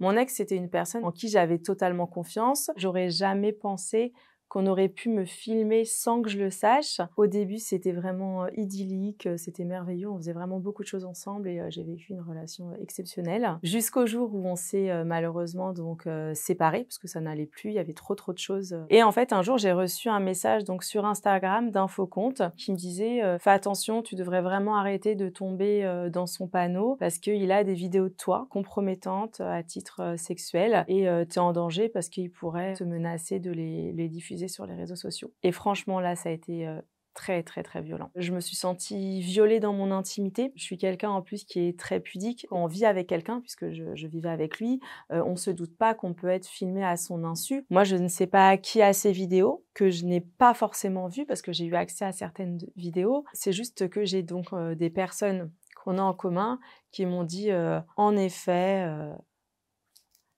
Mon ex, c'était une personne en qui j'avais totalement confiance. J'aurais jamais pensé qu'on aurait pu me filmer sans que je le sache. Au début, c'était vraiment euh, idyllique, euh, c'était merveilleux, on faisait vraiment beaucoup de choses ensemble et euh, j'ai vécu une relation exceptionnelle. Jusqu'au jour où on s'est malheureusement donc séparés parce que ça n'allait plus, il y avait trop trop de choses. Et en fait, un jour, j'ai reçu un message donc sur Instagram d'un faux compte qui me disait "Fais attention, tu devrais vraiment arrêter de tomber dans son panneau parce qu'il a des vidéos de toi compromettantes à titre sexuel et tu es en danger parce qu'il pourrait te menacer de les diffuser sur les réseaux sociaux. Et franchement, là, ça a été euh, très très très violent. Je me suis sentie violée dans mon intimité. Je suis quelqu'un en plus qui est très pudique. on vit avec quelqu'un, puisque je, vivais avec lui, euh, on se doute pas qu'on peut être filmé à son insu. Moi, je ne sais pas qui a ces vidéos que je n'ai pas forcément vues parce que j'ai eu accès à certaines vidéos. C'est juste que j'ai donc euh, des personnes qu'on a en commun qui m'ont dit en effet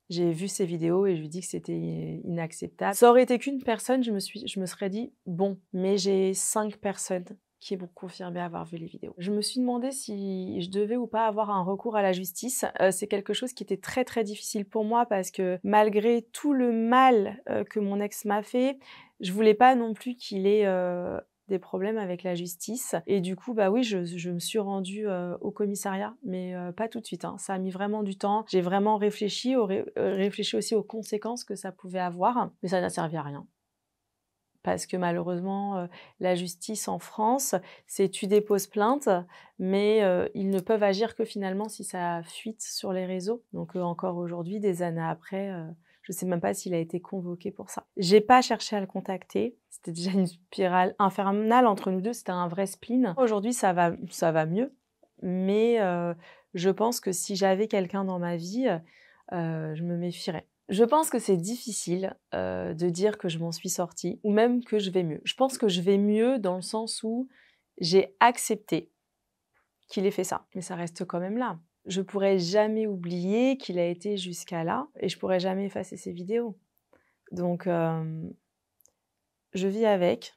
j'ai vu ces vidéos et je lui dis que c'était inacceptable. Ça aurait été qu'une personne, je me, suis, je me serais dit, bon, mais j'ai cinq personnes qui m'ont confirmé avoir vu les vidéos. Je me suis demandé si je devais ou pas avoir un recours à la justice. Euh, c'est quelque chose qui était très très difficile pour moi parce que malgré tout le mal euh, que mon ex m'a fait, je voulais pas non plus qu'il ait euh, des problèmes avec la justice. Et du coup, bah oui, je, me suis rendue euh, au commissariat, mais euh, pas tout de suite. Hein. Ça a mis vraiment du temps. J'ai vraiment réfléchi, euh, réfléchi aussi aux conséquences que ça pouvait avoir, mais ça n'a servi à rien parce que malheureusement, la justice en France, c'est tu déposes plainte, mais ils ne peuvent agir que finalement si ça fuite sur les réseaux. Donc encore aujourd'hui, des années après, je ne sais même pas s'il a été convoqué pour ça. J'ai pas cherché à le contacter. C'était déjà une spirale infernale entre nous deux. C'était un vrai spleen. Aujourd'hui, ça va, ça va mieux. Mais euh, je pense que si j'avais quelqu'un dans ma vie, euh, je me méfierais. Je pense que c'est difficile euh, de dire que je m'en suis sortie ou même que je vais mieux. Je pense que je vais mieux dans le sens où j'ai accepté qu'il ait fait ça. Mais ça reste quand même là je pourrais jamais oublier qu'il a été jusqu'à là et je pourrais jamais effacer ses vidéos. Donc, euh, je vis avec,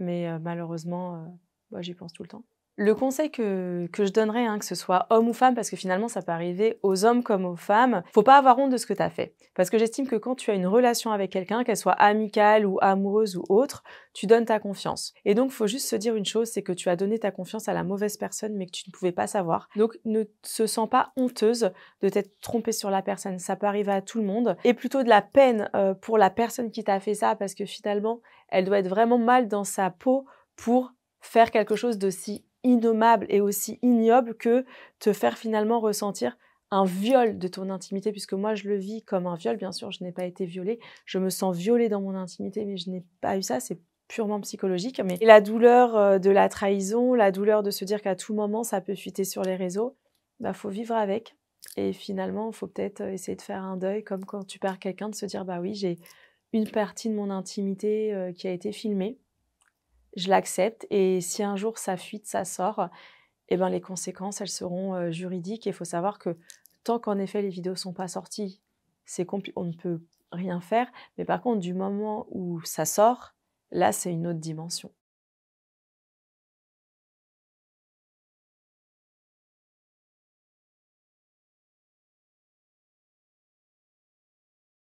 mais euh, malheureusement, euh, bah, j'y pense tout le temps. Le conseil que, que je donnerais, hein, que ce soit homme ou femme, parce que finalement ça peut arriver aux hommes comme aux femmes, faut pas avoir honte de ce que tu as fait. Parce que j'estime que quand tu as une relation avec quelqu'un, qu'elle soit amicale ou amoureuse ou autre, tu donnes ta confiance. Et donc faut juste se dire une chose, c'est que tu as donné ta confiance à la mauvaise personne mais que tu ne pouvais pas savoir. Donc ne se sens pas honteuse de t'être trompée sur la personne, ça peut arriver à tout le monde. Et plutôt de la peine euh, pour la personne qui t'a fait ça, parce que finalement elle doit être vraiment mal dans sa peau pour faire quelque chose de si innommable et aussi ignoble que te faire finalement ressentir un viol de ton intimité, puisque moi je le vis comme un viol, bien sûr, je n'ai pas été violée, je me sens violée dans mon intimité, mais je n'ai pas eu ça, c'est purement psychologique. Mais la douleur euh, de la trahison, la douleur de se dire qu'à tout moment ça peut fuiter sur les réseaux, bah faut vivre avec. Et finalement, il faut peut-être euh, essayer de faire un deuil, comme quand tu perds quelqu'un, de se dire bah oui, j'ai une partie de mon intimité euh, qui a été filmée, je l'accepte. Et si un jour ça fuite, ça sort, eh ben, les conséquences, elles seront euh, juridiques. il faut savoir que tant qu'en effet les vidéos ne sont pas sorties, c'est on ne peut rien faire. Mais par contre, du moment où ça sort, là, c'est une autre dimension.